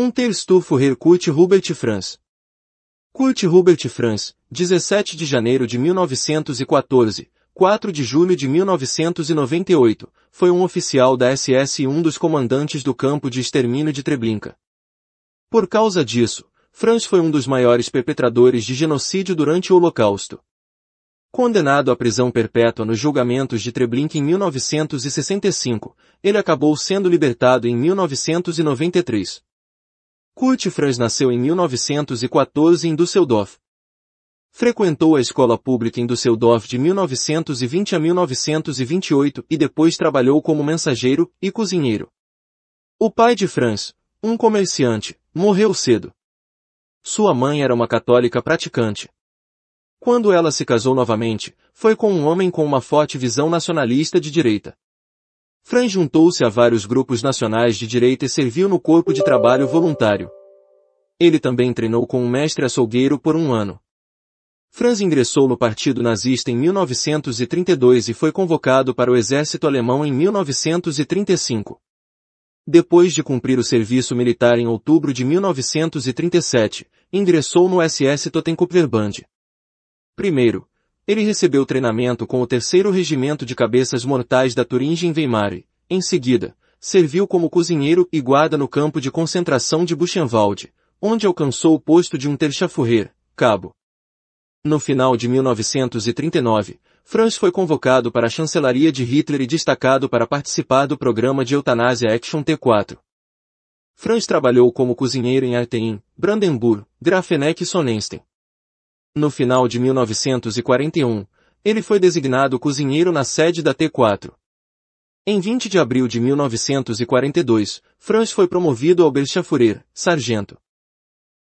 Unterstufe Herr Kurt Hubert Franz. Kurt Hubert Franz, 17 de janeiro de 1914, 4 de julho de 1998, foi um oficial da SS e um dos comandantes do campo de extermínio de Treblinka. Por causa disso, Franz foi um dos maiores perpetradores de genocídio durante o Holocausto. Condenado à prisão perpétua nos julgamentos de Treblinka em 1965, ele acabou sendo libertado em 1993. Kurt Franz nasceu em 1914 em Düsseldorf. Frequentou a escola pública em Düsseldorf de 1920 a 1928 e depois trabalhou como mensageiro e cozinheiro. O pai de Franz, um comerciante, morreu cedo. Sua mãe era uma católica praticante. Quando ela se casou novamente, foi com um homem com uma forte visão nacionalista de direita. Fran juntou-se a vários grupos nacionais de direita e serviu no corpo de trabalho voluntário. Ele também treinou com um mestre açougueiro por um ano. Franz ingressou no Partido Nazista em 1932 e foi convocado para o Exército Alemão em 1935. Depois de cumprir o serviço militar em outubro de 1937, ingressou no SS Totenkopferband. Primeiro, ele recebeu treinamento com o terceiro regimento de cabeças mortais da Turinge em Weimar. Em seguida, serviu como cozinheiro e guarda no campo de concentração de Buchenwald, onde alcançou o posto de um terchafurrer, cabo. No final de 1939, Franz foi convocado para a chancelaria de Hitler e destacado para participar do programa de eutanásia Action T4. Franz trabalhou como cozinheiro em Artein, Brandenburg, Grafenegg e Sonnenstein, no final de 1941, ele foi designado cozinheiro na sede da T4. Em 20 de abril de 1942, Franz foi promovido ao berchafurer, sargento.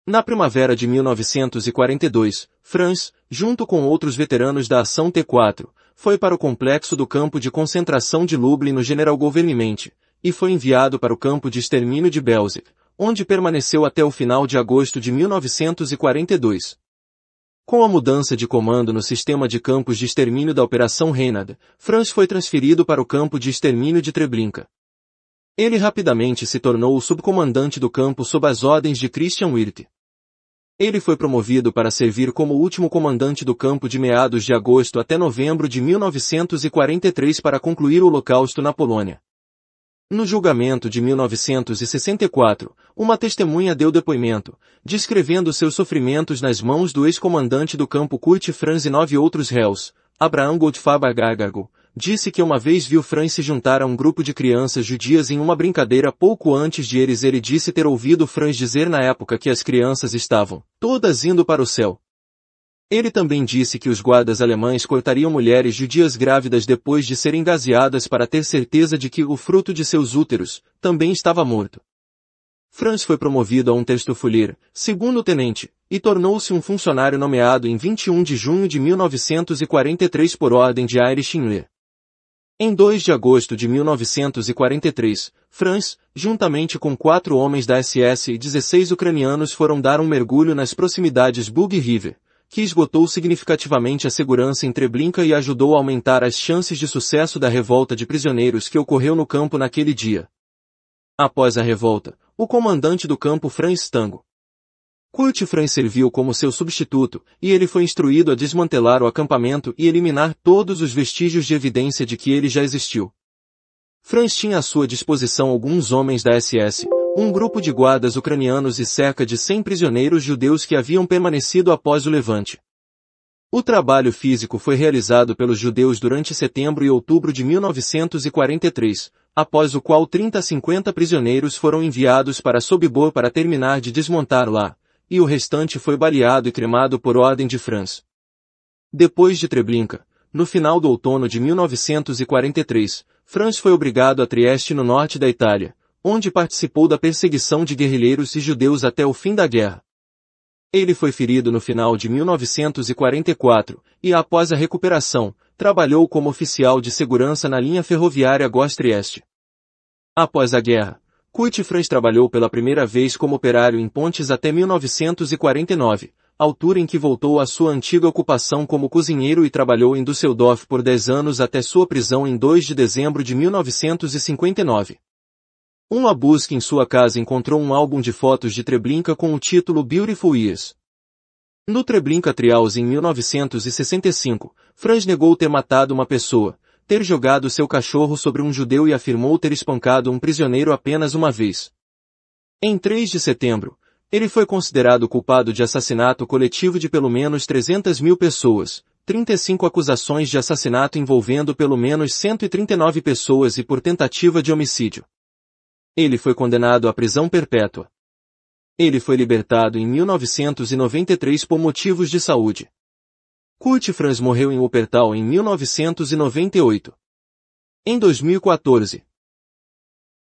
Na primavera de 1942, Franz, junto com outros veteranos da Ação T4, foi para o complexo do campo de concentração de Lublin no General Government, e foi enviado para o campo de extermínio de Belzec, onde permaneceu até o final de agosto de 1942. Com a mudança de comando no sistema de campos de extermínio da Operação Renada, Franz foi transferido para o campo de extermínio de Treblinka. Ele rapidamente se tornou o subcomandante do campo sob as ordens de Christian Wirth. Ele foi promovido para servir como último comandante do campo de meados de agosto até novembro de 1943 para concluir o Holocausto na Polônia. No julgamento de 1964, uma testemunha deu depoimento, descrevendo seus sofrimentos nas mãos do ex-comandante do campo Kurt Franz e nove outros réus, Abraham Goldfab Agagago, disse que uma vez viu Franz se juntar a um grupo de crianças judias em uma brincadeira pouco antes de eles ele disse ter ouvido Franz dizer na época que as crianças estavam todas indo para o céu, ele também disse que os guardas alemães cortariam mulheres judias grávidas depois de serem gaseadas para ter certeza de que o fruto de seus úteros também estava morto. Franz foi promovido a um terço-fulir, segundo tenente, e tornou-se um funcionário nomeado em 21 de junho de 1943 por ordem de Heinrich Himmler. Em 2 de agosto de 1943, Franz, juntamente com quatro homens da SS e 16 ucranianos foram dar um mergulho nas proximidades Bug River, que esgotou significativamente a segurança em Treblinka e ajudou a aumentar as chances de sucesso da revolta de prisioneiros que ocorreu no campo naquele dia. Após a revolta, o comandante do campo Franz Stango. Kurt Franz serviu como seu substituto, e ele foi instruído a desmantelar o acampamento e eliminar todos os vestígios de evidência de que ele já existiu. Franz tinha à sua disposição alguns homens da SS, um grupo de guardas ucranianos e cerca de 100 prisioneiros judeus que haviam permanecido após o levante. O trabalho físico foi realizado pelos judeus durante setembro e outubro de 1943, após o qual 30 a 50 prisioneiros foram enviados para Sobibor para terminar de desmontar lá, e o restante foi baleado e cremado por ordem de Franz. Depois de Treblinka, no final do outono de 1943, Franz foi obrigado a Trieste no norte da Itália, onde participou da perseguição de guerrilheiros e judeus até o fim da guerra. Ele foi ferido no final de 1944 e, após a recuperação, trabalhou como oficial de segurança na linha ferroviária Gostrieste. Após a guerra, Kuitfrans trabalhou pela primeira vez como operário em pontes até 1949, altura em que voltou à sua antiga ocupação como cozinheiro e trabalhou em Düsseldorf por 10 anos até sua prisão em 2 de dezembro de 1959. Uma busca em sua casa encontrou um álbum de fotos de Treblinka com o título Beautiful Years. No Treblinka Trials em 1965, Franz negou ter matado uma pessoa, ter jogado seu cachorro sobre um judeu e afirmou ter espancado um prisioneiro apenas uma vez. Em 3 de setembro, ele foi considerado culpado de assassinato coletivo de pelo menos 300 mil pessoas, 35 acusações de assassinato envolvendo pelo menos 139 pessoas e por tentativa de homicídio. Ele foi condenado à prisão perpétua. Ele foi libertado em 1993 por motivos de saúde. Kurt Franz morreu em Wuppertal em 1998. Em 2014,